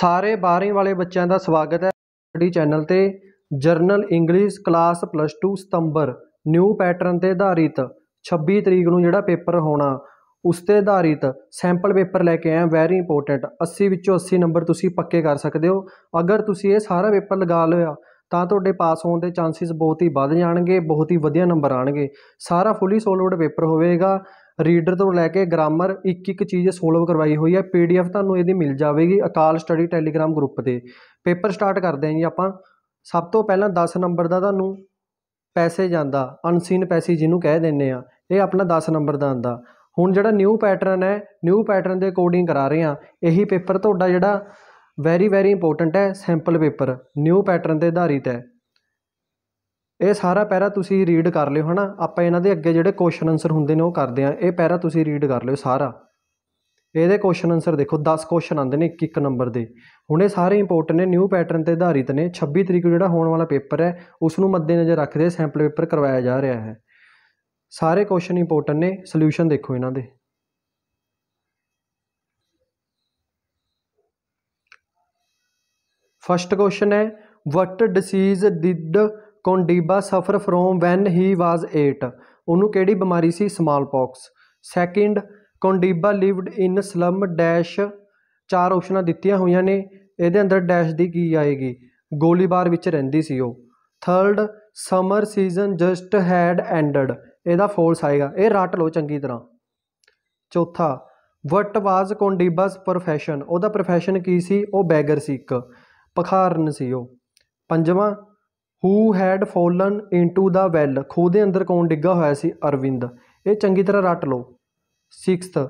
ਸਾਰੇ 12ਵੇਂ ਵਾਲੇ ਬੱਚਿਆਂ ਦਾ ਸਵਾਗਤ ਹੈ ਸਾਡੀ ਚੈਨਲ ਤੇ ਜਰਨਲ ਇੰਗਲਿਸ਼ ਕਲਾਸ ਪਲੱਸ 2 ਸਤੰਬਰ ਨਿਊ ਪੈਟਰਨ ਤੇ ਆਧਾਰਿਤ 26 ਤਰੀਕ ਨੂੰ ਜਿਹੜਾ ਪੇਪਰ ਹੋਣਾ ਉਸ ਤੇ ਆਧਾਰਿਤ ਸੈਂਪਲ ਪੇਪਰ ਲੈ ਕੇ ਆਇਆ ਵੈਰੀ ਇੰਪੋਰਟੈਂਟ 80 ਵਿੱਚੋਂ 80 ਨੰਬਰ ਤੁਸੀਂ ਪੱਕੇ ਕਰ ਸਕਦੇ ਹੋ ਅਗਰ ਤੁਸੀਂ ਇਹ ਸਾਰਾ ਪੇਪਰ ਲਗਾ ਲਿਆ ਤਾਂ ਤੁਹਾਡੇ ਪਾਸ ਹੋਣ ਦੇ ਚਾਂਸਸ ਬਹੁਤ ਹੀ ਵੱਧ ਜਾਣਗੇ ਬਹੁਤ ਹੀ ਵਧੀਆ ਨੰਬਰ ਆਣਗੇ ਸਾਰਾ ਫੁੱਲੀ ਸੋਲਵਡ ਪੇਪਰ ਹੋਵੇਗਾ ਰੀਡਰ ਤੋਂ ਲੈ ਕੇ ਗ੍ਰਾਮਰ ਇੱਕ ਇੱਕ ਚੀਜ਼ ਸੋਲਵ ਕਰਵਾਈ ਹੋਈ ਹੈ ਪੀਡੀਐਫ ਤੁਹਾਨੂੰ ਇਹਦੀ ਮਿਲ ਜਾਵੇਗੀ ਅਕਾਲ ਸਟੱਡੀ ਟੈਲੀਗ੍ਰਾਮ ਗਰੁੱਪ 'ਤੇ ਪੇਪਰ ਸਟਾਰਟ ਕਰਦੇ ਹਾਂ ਜੀ ਆਪਾਂ ਸਭ ਤੋਂ ਪਹਿਲਾਂ 10 ਨੰਬਰ ਦਾ ਤੁਹਾਨੂੰ ਪੈਸੇ ਜਾਂਦਾ ਅਨਸੀਨ ਪੈਸੇ ਜਿਹਨੂੰ ਕਹਿ ਦਿੰਨੇ ਆ ਇਹ ਆਪਣਾ 10 ਨੰਬਰ ਦਾ ਆਂਦਾ ਹੁਣ ਜਿਹੜਾ ਨਿਊ ਪੈਟਰਨ ਹੈ ਨਿਊ ਪੈਟਰਨ ਦੇ ਅਕੋਰਡਿੰਗ ਕਰਾ ਰਹੇ ਆ ਇਹੀ ਪੇਪਰ ਤੁਹਾਡਾ ਜਿਹੜਾ ਵੈਰੀ ਵੈਰੀ ਇੰਪੋਰਟੈਂਟ ਹੈ ਸੈਂਪਲ ਪੇਪਰ ਨਿਊ ਪੈਟਰਨ ਤੇ ਆਧਾਰਿਤ ਹੈ ਇਹ ਸਾਰਾ ਪੈਰਾ ਤੁਸੀਂ ਰੀਡ ਕਰ ਲਿਓ ਹਨਾ ਆਪਾਂ ਇਹਨਾਂ ਦੇ ਅੱਗੇ ਜਿਹੜੇ ਕੁਐਸਚਨ ਆਨਸਰ ਹੁੰਦੇ ਨੇ ਉਹ ਕਰਦੇ ਆ ਇਹ ਪੈਰਾ ਤੁਸੀਂ ਰੀਡ ਕਰ ਲਿਓ ਸਾਰਾ ਇਹਦੇ ਕੁਐਸਚਨ ਆਨਸਰ ਦੇਖੋ 10 ਕੁਐਸਚਨ ਆਉਂਦੇ ਨੇ ਇੱਕ ਇੱਕ ਨੰਬਰ ਦੇ ਹੁਣ ਇਹ ਸਾਰੇ ਇੰਪੋਰਟੈਂਟ ਨੇ ਨਿਊ ਪੈਟਰਨ ਤੇ ਆਧਾਰਿਤ ਨੇ 26 ਤਰੀਕ ਨੂੰ ਜਿਹੜਾ ਹੋਣ ਵਾਲਾ ਪੇਪਰ ਹੈ ਉਸ ਨੂੰ ਮੱਦੇਨਜ਼ਰ ਰੱਖਦੇ ਸੈਂਪਲ ਪੇਪਰ ਕਰਵਾਇਆ ਜਾ ਰਿਹਾ ਹੈ ਸਾਰੇ ਕੁਐਸਚਨ ਇੰਪੋਰਟੈਂਟ ਨੇ ਸੋਲੂਸ਼ਨ ਦੇਖੋ ਇਹਨਾਂ ਦੇ ਫਸਟ ਕੁਐਸਚਨ ਹੈ ਵਟ ਡਿਸੀਜ਼ ਡਿਡ ਕੋਂਡੀਬਾ ਸਫਰ ਫਰੋਮ ਵੈਨ ਹੀ ਵਾਜ਼ 8 ਉਹਨੂੰ ਕਿਹੜੀ ਬਿਮਾਰੀ ਸੀ smallpox second Kondiba lived in slum dash ਚਾਰ ਆਪਸ਼ਨਾਂ ਦਿੱਤੀਆਂ ਹੋਈਆਂ ਨੇ ਇਹਦੇ ਅੰਦਰ ਡੈਸ਼ ਦੀ ਕੀ ਆਏਗੀ ਗੋਲੀਬਾਰ ਵਿੱਚ ਰਹਿੰਦੀ ਸੀ ਉਹ third summer season just had ended ਇਹਦਾ ਫਾਲਸ ਆਏਗਾ ਇਹ ਰੱਟ ਲਓ ਚੰਗੀ ਤਰ੍ਹਾਂ ਚੌਥਾ ਵਟ ਵਾਜ਼ ਕੋਂਡੀਬਾਸ ਪ੍ਰੋਫੈਸ਼ਨ ਉਹਦਾ ਪ੍ਰੋਫੈਸ਼ਨ ਕੀ ਸੀ ਉਹ ਬੈਗਰ ਸੀ ਇੱਕ ਪਖਾਰਨ ਸੀ ਉਹ ਪੰਜਵਾਂ who had fallen into the well ਖੂਹ ਦੇ ਅੰਦਰ ਕੌਣ ਡਿੱਗਾ ਹੋਇਆ ਸੀ ਅਰਵਿੰਦ ਇਹ ਚੰਗੀ ਤਰ੍ਹਾਂ ਰੱਟ ਲਓ 6th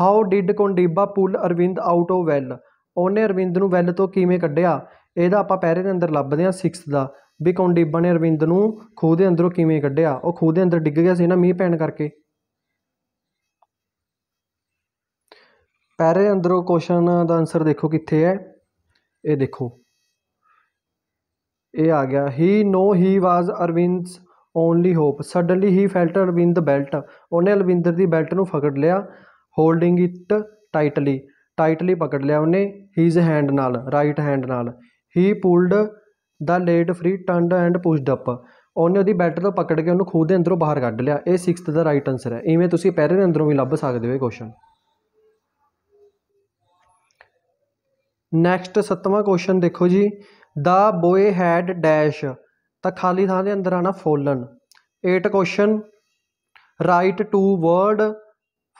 how did Kondiba pull Arvind out of well ਉਹਨੇ ਅਰਵਿੰਦ ਨੂੰ ਵੈਲ ਤੋਂ ਕਿਵੇਂ ਕੱਢਿਆ ਇਹਦਾ ਆਪਾਂ ਪਹਿਰੇ ਦੇ ਅੰਦਰ ਲੱਭਦੇ ਹਾਂ 6th ਦਾ ਵੀ ਕੋਂਡੀਬਾ ਨੇ ਅਰਵਿੰਦ ਨੂੰ ਖੂਹ ਦੇ ਅੰਦਰੋਂ ਕਿਵੇਂ ਕੱਢਿਆ ਉਹ ਖੂਹ ਦੇ ਅੰਦਰ ਡਿੱਗ ਗਿਆ ਸੀ ਨਾ ਮੀਂਹ ਪੈਣ ਕਰਕੇ ਪੈਰੇ ਅੰਦਰੋਂ ਕੁਐਸਚਨ ਦਾ ਆਨਸਰ ਦੇਖੋ ਕਿੱਥੇ ਹੈ ਇਹ ਦੇਖੋ ਇਹ ਆ ਗਿਆ he knew he was Arvind's only hope suddenly he felt Arvind belt ਉਹਨੇ ਅਲਵਿੰਦਰ ਦੀ ਬੈਲਟ ਨੂੰ ਫਕੜ ਲਿਆ ਹੋਲਡਿੰਗ ਇਟ ਟਾਈਟਲੀ ਟਾਈਟਲੀ ਪਕੜ ਲਿਆ ਉਹਨੇ ਹੀਜ਼ ਹੈਂਡ ਨਾਲ ਰਾਈਟ ਹੈਂਡ ਨਾਲ he pulled the lad free ਟੰਡ ਐਂਡ ਪੁਸ਼ਡ ਅਪ ਉਹਨੇ ਉਹਦੀ ਬੈਲਟ ਤੋਂ ਪਕੜ ਕੇ ਉਹਨੂੰ ਖੂਹ ਦੇ ਅੰਦਰੋਂ ਬਾਹਰ ਕੱਢ ਲਿਆ ਇਹ 6th ਦਾ ਰਾਈਟ ਆਨਸਰ ਹੈ ਇਵੇਂ ਤੁਸੀਂ ਪਹਿਰੇ ਦੇ ਅੰਦਰੋਂ ਵੀ ਲੱਭ ਸਕਦੇ ਹੋ ਇਹ ਕੁਐਸਚਨ ਨੈਕਸਟ 7ਵਾਂ ਕੁਐਸਚਨ ਦੇਖੋ ਜੀ ਦਾ ਬੋਏ ਹੈਡ ਡੈਸ਼ ਤਾਂ ਖਾਲੀ ਥਾਂ ਦੇ ਅੰਦਰ ਆਣਾ fallen 8 question write two word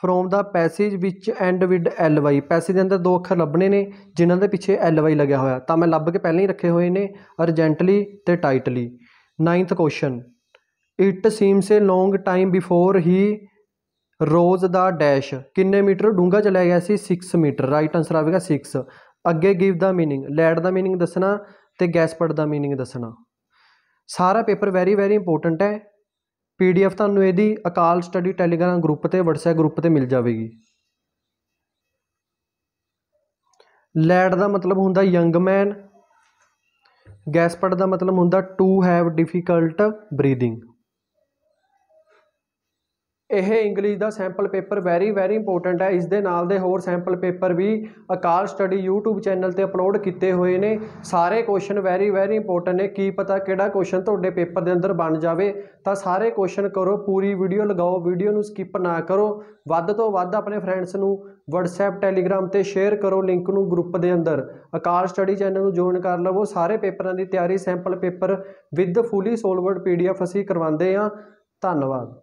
from the passage ਵਿੱਚ and with L Y passage ਦੇ ਅੰਦਰ ਦੋ ਅੱਖਰ ਲੱਭਣੇ ਨੇ ਜਿਨ੍ਹਾਂ ਦੇ ਪਿੱਛੇ ਐਲ ਵਾਈ ਲੱਗਿਆ ਹੋਇਆ ਤਾਂ ਮੈਂ ਲੱਭ ਕੇ ਪਹਿਲਾਂ ਹੀ ਰੱਖੇ ਹੋਏ ਨੇ ਅਰਜੈਂਟਲੀ ਤੇ tightly 9th question it seems a long time before he rose the dash ਕਿੰਨੇ ਮੀਟਰ ਡੂੰਘਾ ਚਲਾ ਗਿਆ ਸੀ 6 ਮੀਟਰ ਰਾਈਟ ਆਨਸਰ ਆਵੇਗਾ 6 ਅੱਗੇ ਗਿਵ ਦਾ मीनिंग ਲੈਡ ਦਾ मीनिंग ਦੱਸਣਾ ਤੇ ਗੈਸਪਡ ਦਾ मीनिंग ਦੱਸਣਾ ਸਾਰਾ ਪੇਪਰ ਵੈਰੀ ਵੈਰੀ ਇੰਪੋਰਟੈਂਟ ਹੈ ਪੀਡੀਐਫ ਤੁਹਾਨੂੰ ਇਹਦੀ ਅਕਾਲ ਸਟੱਡੀ ਟੈਲੀਗ੍ਰਾਮ ਗਰੁੱਪ ਤੇ WhatsApp ਗਰੁੱਪ ਤੇ ਮਿਲ ਜਾਵੇਗੀ ਲੈਡ ਦਾ ਮਤਲਬ ਹੁੰਦਾ ਯੰਗ ਮੈਨ ਗੈਸਪਡ ਦਾ ਮਤਲਬ ਹੁੰਦਾ ਟੂ ਹੈਵ ਡਿਫਿਕਲਟ ਬਰੀਦਿੰਗ ਇਹ ਇੰਗਲਿਸ਼ ਦਾ sample paper very very important ਹੈ ਇਸ ਦੇ ਨਾਲ ਦੇ ਹੋਰ ਸੈਂਪਲ ਪੇਪਰ ਵੀ ਅਕਾਲ ਸਟੱਡੀ YouTube ਚੈਨਲ ਤੇ ਅਪਲੋਡ ਕੀਤੇ ਹੋਏ ਨੇ ਸਾਰੇ ਕੁਐਸਚਨ ਵੈਰੀ ਵੈਰੀ ਇੰਪੋਰਟੈਂਟ ਨੇ ਕੀ ਪਤਾ ਕਿਹੜਾ ਕੁਐਸਚਨ ਤੁਹਾਡੇ ਪੇਪਰ ਦੇ ਅੰਦਰ ਬਣ ਜਾਵੇ ਤਾਂ ਸਾਰੇ ਕੁਐਸਚਨ ਕਰੋ ਪੂਰੀ ਵੀਡੀਓ ਲਗਾਓ ਵੀਡੀਓ ਨੂੰ ਸਕਿਪ ਨਾ ਕਰੋ ਵੱਧ ਤੋਂ ਵੱਧ ਆਪਣੇ ਫਰੈਂਡਸ ਨੂੰ WhatsApp Telegram ਤੇ ਸ਼ੇਅਰ ਕਰੋ ਲਿੰਕ ਨੂੰ ਗਰੁੱਪ ਦੇ ਅੰਦਰ ਅਕਾਲ ਸਟੱਡੀ ਚੈਨਲ ਨੂੰ ਜੁਆਇਨ ਕਰ ਲਵੋ ਸਾਰੇ ਪੇਪਰਾਂ ਦੀ ਤਿਆਰੀ sample paper with fully solved PDF ਅਸੀਂ ਕਰਵਾਉਂਦੇ ਆ ਧੰਨਵਾਦ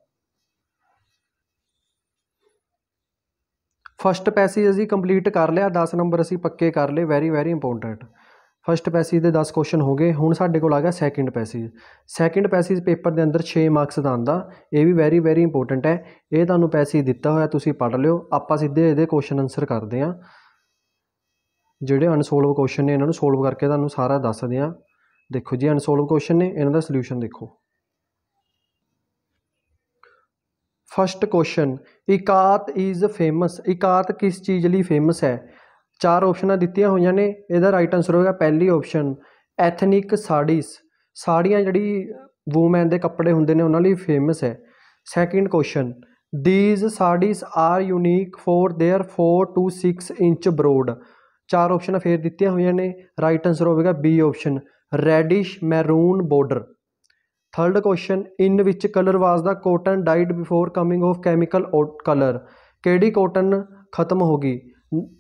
ਫਸਟ ਪੈਸੇਜ ਅਸੀਂ ਕੰਪਲੀਟ ਕਰ ਲਿਆ 10 ਨੰਬਰ ਅਸੀਂ ਪੱਕੇ ਕਰ ਲਏ very very important first passage ਦੇ 10 ਕੁਐਸਚਨ ਹੋ ਗਏ ਹੁਣ ਸਾਡੇ ਕੋਲ ਆ ਗਿਆ second passage second passage paper ਦੇ ਅੰਦਰ 6 ਮਾਰਕਸ ਦਾ ਆਂਦਾ ਇਹ ਵੀ ਵੈਰੀ ਵੈਰੀ ਇੰਪੋਰਟੈਂਟ ਹੈ ਇਹ ਤੁਹਾਨੂੰ ਪੈਸੇਜ ਦਿੱਤਾ ਹੋਇਆ ਤੁਸੀਂ ਪੜ੍ਹ ਲਿਓ ਆਪਾਂ ਸਿੱਧੇ ਇਹਦੇ ਕੁਐਸਚਨ ਆਨਸਰ ਕਰਦੇ ਆਂ ਜਿਹੜੇ ਅਨਸੋਲਵ ਕੁਐਸਚਨ ਨੇ ਇਹਨਾਂ ਨੂੰ ਸੋਲਵ ਕਰਕੇ ਤੁਹਾਨੂੰ ਸਾਰਾ ਦੱਸਦੇ ਹਾਂ ਦੇਖੋ ਜੀ ਅਨਸੋਲਵ ਕੁਐਸਚਨ ਨੇ ਇਹਨਾਂ ਦਾ ਸੋਲੂਸ਼ਨ ਦੇਖੋ first question Ikat is famous Ikat ਕਿਸ ਚੀਜ਼ ਲਈ ਫੇਮਸ ਹੈ ਚਾਰ ਆਪਸ਼ਨਾਂ ਦਿੱਤੀਆਂ ਹੋਈਆਂ ਨੇ ਇਹਦਾ ਰਾਈਟ ਆਨਸਰ ਹੋਵੇਗਾ ਪਹਿਲੀ ਆਪਸ਼ਨ ਐਥਨਿਕ ਸਾੜੀਸ ਸਾੜੀਆਂ ਜਿਹੜੀ ਵੂਮੈਨ ਦੇ ਕੱਪੜੇ ਹੁੰਦੇ ਨੇ ਉਹਨਾਂ ਲਈ ਫੇਮਸ ਹੈ second question these saris are unique for their 4 to 6 inch broad ਚਾਰ ਆਪਸ਼ਨਾਂ ਫੇਰ ਦਿੱਤੀਆਂ ਹੋਈਆਂ ਨੇ ਰਾਈਟ ਆਨਸਰ ਹੋਵੇਗਾ B option reddish maroon border third question in ਵਿੱਚ colour was the cotton dyed before coming of chemical colour ਕਿਹੜੀ ਕੋਟਨ ਖਤਮ ਹੋ ਗਈ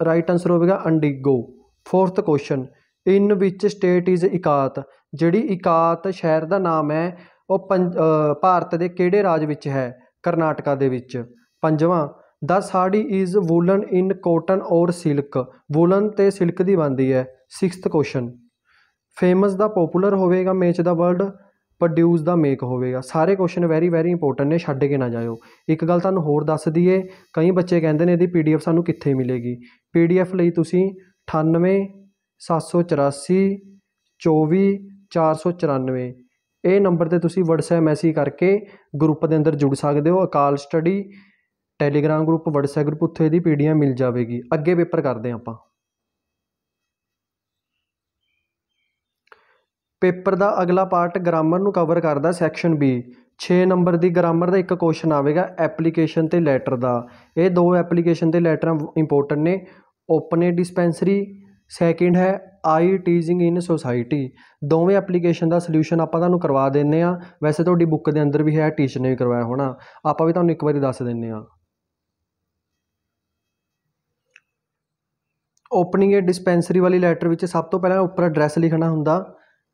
ਰਾਈਟ ਆਨਸਰ ਹੋਵੇਗਾ ਅੰਡੀਗੋ ਫੋਰਥ ਕੁਐਸਚਨ ਇਨ ਵਿੱਚ ਸਟੇਟ ਇਜ਼ ਇਕਾਤ ਜਿਹੜੀ ਇਕਾਤ ਸ਼ਹਿਰ ਦਾ ਨਾਮ ਹੈ ਉਹ ਭਾਰਤ ਦੇ ਕਿਹੜੇ ਰਾਜ ਵਿੱਚ ਹੈ ਕਰਨਾਟਕਾ ਦੇ ਵਿੱਚ ਪੰਜਵਾਂ the sari is woollen in cotton or silk woollen ਤੇ ਸਿਲਕ ਦੀ ਬਣਦੀ ਹੈ ਸਿਕਸਥ ਕੁਐਸਚਨ ਫੇਮਸ ਦਾ ਪਪੂਲਰ ਹੋਵੇਗਾ ਮੈਚ ਦਾ ਵਰਡ ਪ੍ਰੋਡਿਊਸ ਦਾ ਮੇਕ ਹੋਵੇਗਾ ਸਾਰੇ ਕੁਐਸਚਨ ਵੈਰੀ ਵੈਰੀ ਇੰਪੋਰਟੈਂਟ ਨੇ ਛੱਡ ਕੇ ਨਾ ਜਾਇਓ ਇੱਕ ਗੱਲ ਤੁਹਾਨੂੰ ਹੋਰ ਦੱਸ ਦਈਏ ਕਈ ਬੱਚੇ ਕਹਿੰਦੇ ਨੇ ਇਹਦੀ ਪੀਡੀਐਫ ਸਾਨੂੰ ਕਿੱਥੇ ਮਿਲੇਗੀ ਪੀਡੀਐਫ ਲਈ ਤੁਸੀਂ 98 784 24 494 ਇਹ ਨੰਬਰ ਤੇ ਤੁਸੀਂ WhatsApp ਮੈਸੇਜ ਕਰਕੇ ਗਰੁੱਪ ਦੇ ਅੰਦਰ ਜੁੜ ਸਕਦੇ ਹੋ Akal study Telegram group WhatsApp group ਉੱਥੇ ਇਹਦੀ ਪੀਡੀਐਫ ਮਿਲ ਜਾਵੇਗੀ ਅੱਗੇ ਪੇਪਰ ਕਰਦੇ ਆਪਾਂ ਪੇਪਰ ਦਾ ਅਗਲਾ ਪਾਰਟ ਗ੍ਰਾਮਰ ਨੂੰ ਕਵਰ ਕਰਦਾ ਸੈਕਸ਼ਨ ਬੀ 6 ਨੰਬਰ ਦੀ ਗ੍ਰਾਮਰ ਦਾ ਇੱਕ ਕੁਐਸਚਨ ਆਵੇਗਾ ਐਪਲੀਕੇਸ਼ਨ ਤੇ ਲੈਟਰ ਦਾ ਇਹ ਦੋ ਐਪਲੀਕੇਸ਼ਨ ਤੇ ਲੈਟਰ ਇੰਪੋਰਟੈਂਟ ਨੇ ਏ ਡਿਸਪੈਂਸਰੀ ਸੈਕਿੰਡ ਹੈ ਆਈ ਟੀਚਿੰਗ ਇਨ ਸੋਸਾਇਟੀ ਦੋਵੇਂ ਐਪਲੀਕੇਸ਼ਨ ਦਾ ਸੋਲੂਸ਼ਨ ਆਪਾਂ ਤੁਹਾਨੂੰ ਕਰਵਾ ਦਿੰਨੇ ਆ ਵੈਸੇ ਤੁਹਾਡੀ ਬੁੱਕ ਦੇ ਅੰਦਰ ਵੀ ਹੈ ਟੀਚਰ ਨੇ ਵੀ ਕਰਵਾਇਆ ਹੋਣਾ ਆਪਾਂ ਵੀ ਤੁਹਾਨੂੰ ਇੱਕ ਵਾਰੀ ਦੱਸ ਦਿੰਨੇ ਆ ਓਪਨਿੰਗ ਏ ਡਿਸਪੈਂਸਰੀ ਵਾਲੀ ਲੈਟਰ ਵਿੱਚ ਸਭ ਤੋਂ ਪਹਿਲਾਂ ਉੱਪਰ ਐਡਰੈਸ ਲਿਖਣਾ ਹੁੰਦਾ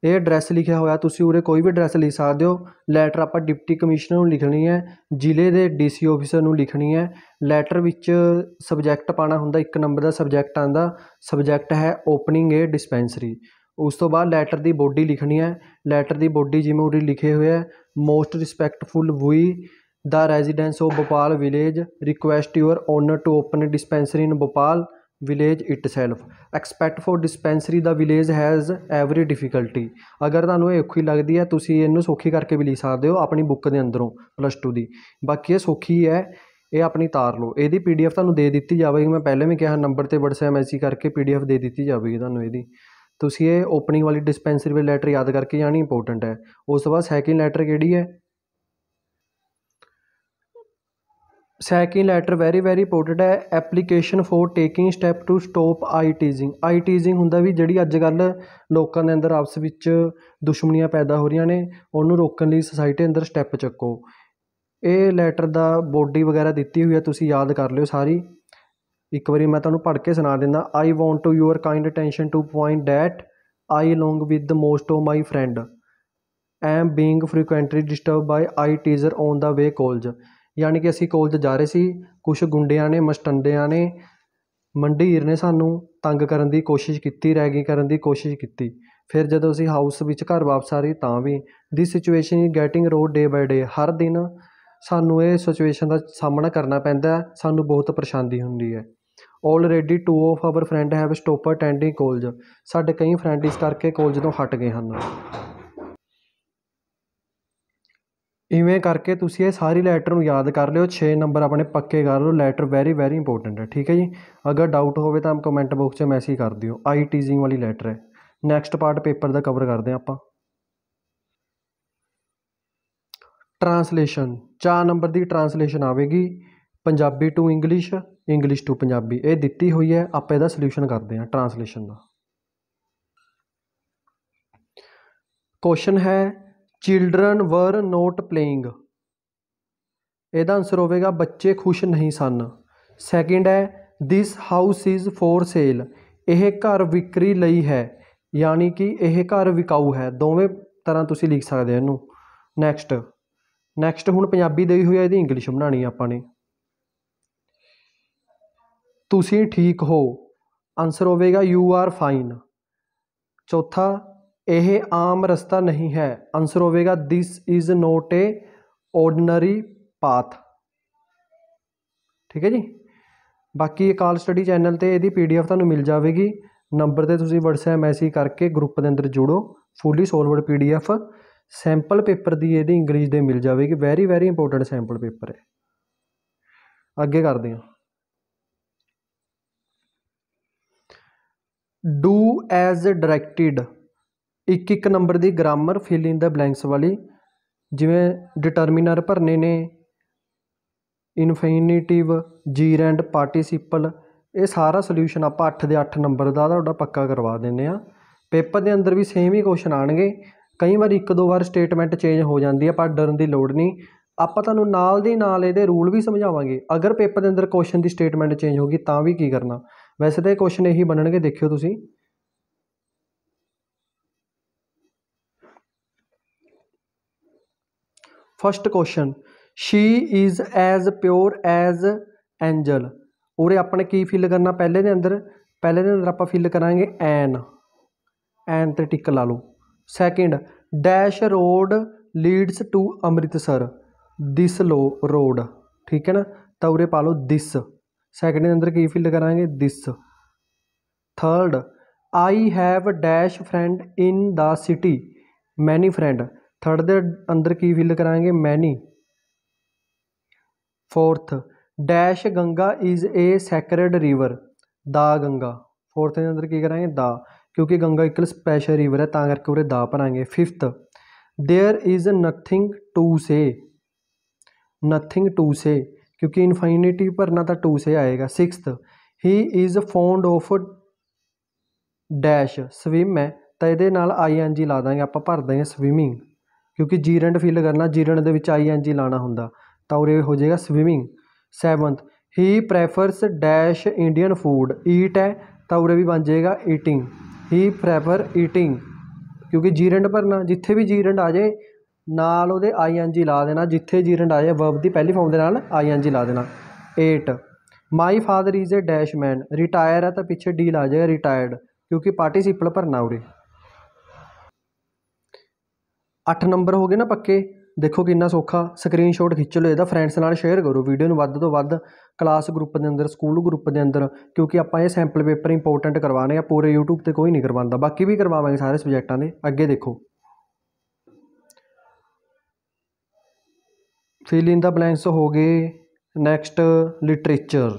ਇਹ ਐਡਰੈਸ ਲਿਖਿਆ ਹੋਇਆ ਤੁਸੀਂ ਉਰੇ ਕੋਈ ਵੀ ਐਡਰੈਸ ਲਿਖ ਸਕਦੇ ਹੋ ਲੈਟਰ ਆਪਾਂ ਡਿਪਟੀ ਕਮਿਸ਼ਨਰ ਨੂੰ ਲਿਖਣੀ ਹੈ ਜ਼ਿਲ੍ਹੇ ਦੇ ਡੀਸੀ ਆਫੀਸਰ ਨੂੰ ਲਿਖਣੀ ਹੈ ਲੈਟਰ ਵਿੱਚ ਸਬਜੈਕਟ ਪਾਣਾ ਹੁੰਦਾ ਇੱਕ ਨੰਬਰ ਦਾ ਸਬਜੈਕਟ ਆਂਦਾ ਸਬਜੈਕਟ ਹੈ ਓਪਨਿੰਗ ਏ ਡਿਸਪੈਂਸਰੀ ਉਸ ਤੋਂ ਬਾਅਦ ਲੈਟਰ ਦੀ ਬੋਡੀ ਲਿਖਣੀ ਹੈ ਲੈਟਰ ਦੀ ਬੋਡੀ ਜਿਵੇਂ ਉਰੇ ਲਿਖੇ ਹੋਇਆ ਹੈ most respectful we the residence of Bhopal village request your honour to open dispensary in Bhopal village itself expect for dispensary the village has every difficulty ਅਗਰ ਤੁਹਾਨੂੰ ਇਹ ਔਖੀ ਲੱਗਦੀ ਹੈ ਤੁਸੀਂ ਇਹਨੂੰ ਸੌਖੀ ਕਰਕੇ ਵੀ ਲਿਖ ਸਕਦੇ ਹੋ ਆਪਣੀ ਬੁੱਕ ਦੇ ਅੰਦਰੋਂ ਪਲੱਸ 2 ਦੀ ਬਾਕੀ ਇਹ ਸੌਖੀ ਹੈ ਇਹ ਆਪਣੀ ਤਾਰ ਲਓ ਇਹਦੀ ਪੀਡੀਐਫ ਤੁਹਾਨੂੰ ਦੇ ਦਿੱਤੀ ਜਾਵੇਗੀ ਮੈਂ ਪਹਿਲੇ ਵੀ ਕਿਹਾ ਨੰਬਰ ਤੇ WhatsApp ਮੈਸੇਜ ਕਰਕੇ ਪੀਡੀਐਫ ਦੇ ਦਿੱਤੀ ਜਾਵੇਗੀ ਤੁਹਾਨੂੰ ਇਹਦੀ ਤੁਸੀਂ ਇਹ ਓਪਨਿੰਗ ਵਾਲੀ ਡਿਸਪੈਂਸਰੀ ਵਾਲੀ ਲੈਟਰ ਯਾਦ ਕਰਕੇ ਜਾਣੀ ਇੰਪੋਰਟੈਂਟ ਹੈ ਉਸ ਤੋਂ ਬਾਅਦ ਸੈਕਿੰਡ ਲੈਟਰ ਕਿਹੜੀ ਹੈ second letter very very important ਹੈ application for taking step to stop eve teasing eve teasing ਹੁੰਦਾ ਵੀ ਜਿਹੜੀ ਅੱਜ ਕੱਲ ਲੋਕਾਂ ਦੇ ਅੰਦਰ ਆਪਸ ਵਿੱਚ ਦੁਸ਼ਮਣੀਆਂ ਪੈਦਾ ਹੋ ਰਹੀਆਂ ਨੇ ਉਹਨੂੰ ਰੋਕਣ ਲਈ ਸੋਸਾਇਟੀ ਅੰਦਰ ਸਟੈਪ ਚੱਕੋ ਇਹ ਲੈਟਰ ਦਾ ਬੋਡੀ ਵਗੈਰਾ ਦਿੱਤੀ ਹੋਈ ਹੈ ਤੁਸੀਂ ਯਾਦ ਕਰ ਲਿਓ ਸਾਰੀ ਇੱਕ ਵਾਰੀ ਮੈਂ ਤੁਹਾਨੂੰ ਪੜ੍ਹ ਕੇ ਸੁਣਾ ਦਿੰਦਾ I want to your kind attention to point that I along with the most of my friend am being frequently disturb by eve teaser on the way college ਯਾਨੀ ਕਿ ਅਸੀਂ ਕਾਲਜ ਜਾ ਰਹੇ ਸੀ ਕੁਝ ਗੁੰਡਿਆਂ ਨੇ ਮਸਟੰਡਿਆਂ ਨੇ ਮੰਡੀਰ ਨੇ ਸਾਨੂੰ ਤੰਗ ਕਰਨ ਦੀ ਕੋਸ਼ਿਸ਼ ਕੀਤੀ ਰੈਗਿੰਗ ਕਰਨ ਦੀ ਕੋਸ਼ਿਸ਼ ਕੀਤੀ ਫਿਰ ਜਦੋਂ ਅਸੀਂ ਹਾਊਸ ਵਿੱਚ ਘਰ ਵਾਪਸ ਆ ਰਹੇ ਤਾਂ ਵੀ the situation is getting road day by day ਹਰ ਦਿਨ ਸਾਨੂੰ ਇਹ ਸਿਚੁਏਸ਼ਨ ਦਾ ਸਾਹਮਣਾ ਕਰਨਾ ਪੈਂਦਾ ਸਾਨੂੰ ਬਹੁਤ ਪਰੇਸ਼ਾਨੀ ਹੁੰਦੀ ਹੈ already two of our friend have stop attending college ਸਾਡੇ ਕਈ ਫਰੈਂਡ ਇਸ ਕਰਕੇ ਕਾਲਜ ਤੋਂ ਹਟ ਗਏ ਹਨ ਇਵੇਂ ਕਰਕੇ ਤੁਸੀਂ ਇਹ ਸਾਰੀ ਲੈਟਰ ਨੂੰ ਯਾਦ ਕਰ ਲਿਓ 6 ਨੰਬਰ ਆਪਣੇ ਪੱਕੇ ਕਰ ਲਓ ਲੈਟਰ ਵੈਰੀ ਵੈਰੀ ਇੰਪੋਰਟੈਂਟ ਹੈ ਠੀਕ ਹੈ ਜੀ ਅਗਰ ਡਾਊਟ ਹੋਵੇ ਤਾਂ ਕਮੈਂਟ ਬਾਕਸ 'ਚ ਮੈਸੇਜ ਕਰ ਦਿਓ ਆਈ ਟੀਜ਼ਿੰਗ ਵਾਲੀ ਲੈਟਰ ਹੈ ਨੈਕਸਟ ਪਾਰਟ ਪੇਪਰ ਦਾ ਕਵਰ ਕਰਦੇ ਹਾਂ ਆਪਾਂ ਟਰਾਂਸਲੇਸ਼ਨ 4 ਨੰਬਰ ਦੀ ਟਰਾਂਸਲੇਸ਼ਨ ਆਵੇਗੀ Punjabi to English English to Punjabi ਇਹ ਦਿੱਤੀ ਹੋਈ ਹੈ ਆਪਾਂ ਇਹਦਾ ਸੋਲੂਸ਼ਨ ਕਰਦੇ ਹਾਂ ਟਰਾਂਸਲੇਸ਼ਨ ਦਾ ਕੁਐਸਚਨ ਹੈ ਚਿਲਡਰਨ ਵਰ ਨੋਟ ਪਲੇਇੰਗ ਇਹਦਾ ਆਨਸਰ ਹੋਵੇਗਾ ਬੱਚੇ ਖੁਸ਼ ਨਹੀਂ ਸਨ ਸੈਕਿੰਡ ਹੈ this house is for sale ਇਹ ਘਰ ਵਿਕਰੀ ਲਈ ਹੈ ਯਾਨੀ ਕਿ ਇਹ ਘਰ ਵਿਕਾਊ ਹੈ ਦੋਵੇਂ ਤਰ੍ਹਾਂ ਤੁਸੀਂ ਲਿਖ ਸਕਦੇ ਹੋ ਇਹਨੂੰ ਨੈਕਸਟ ਨੈਕਸਟ ਹੁਣ ਪੰਜਾਬੀ ਦੇਈ ਹੋਈ ਹੈ ਇਹਦੀ ਇੰਗਲਿਸ਼ ਬਣਾਣੀ ਆਪਾਂ ਨੇ ਤੁਸੀਂ ਠੀਕ ਹੋ ਆਨਸਰ ਹੋਵੇਗਾ ਯੂ ਆਰ ਫਾਈਨ ਚੌਥਾ ਇਹ ਆਮ ਰਸਤਾ ਨਹੀਂ ਹੈ ਆਨਸਰ ਹੋਵੇਗਾ this is not a ordinary path ਠੀਕ ਹੈ ਜੀ ਬਾਕੀ ਕਾਲ ਸਟੱਡੀ ਚੈਨਲ ਤੇ ਇਹਦੀ ਪੀਡੀਐਫ ਤੁਹਾਨੂੰ ਮਿਲ ਜਾਵੇਗੀ ਨੰਬਰ ਤੇ ਤੁਸੀਂ WhatsApp ਮੈਸੇਜ ਕਰਕੇ ਗਰੁੱਪ ਦੇ ਅੰਦਰ ਜੁੜੋ fully solved PDF sample paper ਦੀ ਇਹਦੀ ਇੰਗਲਿਸ਼ ਦੇ ਮਿਲ ਜਾਵੇਗੀ very very important sample paper ਹੈ ਅੱਗੇ ਕਰਦੇ ਹਾਂ ਡੂ ਐਜ਼ ਡਾਇਰੈਕਟਿਡ ਇੱਕ ਇੱਕ ਨੰਬਰ ਦੀ grammar fill in the blanks ਵਾਲੀ ਜਿਵੇਂ ਡਿਟਰਮੀਨਰ ਭਰਨੇ ਨੇ ਇਨਫਿਨਿਟਿਵ ਜੀਰ ਐਂਡ ਇਹ ਸਾਰਾ ਸੋਲੂਸ਼ਨ ਆਪਾਂ 8 ਦੇ 8 ਨੰਬਰ ਦਾ ਤੁਹਾਡਾ ਪੱਕਾ ਕਰਵਾ ਦਿੰਦੇ ਆ ਪੇਪਰ ਦੇ ਅੰਦਰ ਵੀ ਸੇਮ ਹੀ ਕੁਐਸਚਨ ਆਣਗੇ ਕਈ ਵਾਰ ਇੱਕ ਦੋ ਵਾਰ ਸਟੇਟਮੈਂਟ ਚੇਂਜ ਹੋ ਜਾਂਦੀ ਆ ਪਰ ਡਰਨ ਦੀ ਲੋੜ ਨਹੀਂ ਆਪਾਂ ਤੁਹਾਨੂੰ ਨਾਲ ਦੇ ਨਾਲ ਇਹਦੇ ਰੂਲ ਵੀ ਸਮਝਾਵਾਂਗੇ ਅਗਰ ਪੇਪਰ ਦੇ ਅੰਦਰ ਕੁਐਸਚਨ ਦੀ ਸਟੇਟਮੈਂਟ ਚੇਂਜ ਹੋ ਗਈ ਤਾਂ ਵੀ ਕੀ ਕਰਨਾ ਵੈਸੇ ਤਾਂ ਇਹ ਕੁਐਸਚਨ ਇਹੀ ਬਣਨਗੇ ਦੇਖਿਓ ਤੁਸੀਂ first question she is as pure as angel ਉਰੇ ਆਪਣੇ ਕੀ ਫਿਲ ਕਰਨਾ ਪਹਿਲੇ ਦੇ ਅੰਦਰ ਪਹਿਲੇ ਦੇ ਅੰਦਰ ਆਪਾਂ ਫਿਲ ਕਰਾਂਗੇ ਐਨ ਐਨ ਤੇ ਟਿਕ ਲਾ ਲਓ second dash road leads to Amritsar this low road ਠੀਕ ਹੈ ਨਾ ਤਾਂ ਉਰੇ ਪਾ ਲਓ ਦਿਸ ਸੈਕਿੰਡ ਦੇ ਅੰਦਰ ਕੀ ਫਿਲ ਕਰਾਂਗੇ this third I have dash friend in the city many friend third दे अंदर की फिल कराएंगे many fourth dash Ganga is a sacred river the Ganga fourth के अंदर की कराएंगे दा क्योंकि गंगा एक स्पैशल रिवर है ता करके उरे दा भराएंगे fifth there is nothing to say nothing to say क्योंकि इनफाइनिटी भरना तो टू से आएगा sixth he is fond of dash swim है तो ये आई एन जी ला देंगे आप भर देंगे स्विमिंग ਕਿਉਂਕਿ ਜੀਰੈਂਡ ਫਿਲ ਕਰਨਾ ਜੀਰਨ ਦੇ ਵਿੱਚ ਆਈ ਐਨ ਜੀ ਲਾਣਾ ਹੁੰਦਾ ਤਾਂ ਉਰੇ ਹੋ ਜਾਏਗਾ swimming seventh he prefers dash Indian food eat ਹੈ ਤਾਂ ਉਰੇ ਵੀ ਬਣ ਜਾਏਗਾ ਈਟਿੰਗ ਹੀ ਪ੍ਰੈਫਰ ਈਟਿੰਗ ਕਿਉਂਕਿ ਜੀਰੈਂਡ ਭਰਨਾ ਜਿੱਥੇ ਵੀ ਜੀਰੈਂਡ ਆ ਜਾਏ ਨਾਲ ਉਹਦੇ ਆਈ ਐਨ ਜੀ ਲਾ ਦੇਣਾ ਜਿੱਥੇ ਜੀਰੈਂਡ ਆ ਜਾਏ ਵਰਬ ਦੀ ਪਹਿਲੀ ਫਾਰਮ ਦੇ ਨਾਲ ਆਈ ਐਨ ਜੀ ਲਾ ਦੇਣਾ eight my father is a dash man retire ਹੈ ਤਾਂ ਪਿੱਛੇ ਡੀ ਆ ਜਾਏਗਾ ਰਿਟਾਇਰਡ ਕਿਉਂਕਿ ਪਾਰਟੀਸੀਪਲ ਭਰਨਾ ਉਰੇ ਅੱਠ ਨੰਬਰ ਹੋ ਗਏ ਨਾ ਪੱਕੇ ਦੇਖੋ ਕਿੰਨਾ ਸੌਖਾ ਸਕਰੀਨਸ਼ਾਟ ਖਿੱਚ ਲਓ ਇਹਦਾ ਫਰੈਂਡਸ ਨਾਲ ਸ਼ੇਅਰ ਕਰੋ ਵੀਡੀਓ ਨੂੰ ਵੱਧ ਤੋਂ ਵੱਧ ਕਲਾਸ ਗਰੁੱਪ ਦੇ ਅੰਦਰ ਸਕੂਲ ਗਰੁੱਪ ਦੇ ਅੰਦਰ ਕਿਉਂਕਿ ਆਪਾਂ ਇਹ ਸੈਂਪਲ ਪੇਪਰ ਇੰਪੋਰਟੈਂਟ ਕਰਵਾਣੇ ਆ ਪੂਰੇ YouTube ਤੇ ਕੋਈ ਨਹੀਂ ਕਰਵਾਉਂਦਾ ਬਾਕੀ ਵੀ ਕਰਵਾਵਾਂਗੇ ਸਾਰੇ ਸਬਜੈਕਟਾਂ ਦੇ ਅੱਗੇ ਦੇਖੋ ਫਿਲ ਇਨ ਦਾ ਬਲੈਂਕਸ ਹੋ ਗਏ ਨੈਕਸਟ ਲਿਟਰੇਚਰ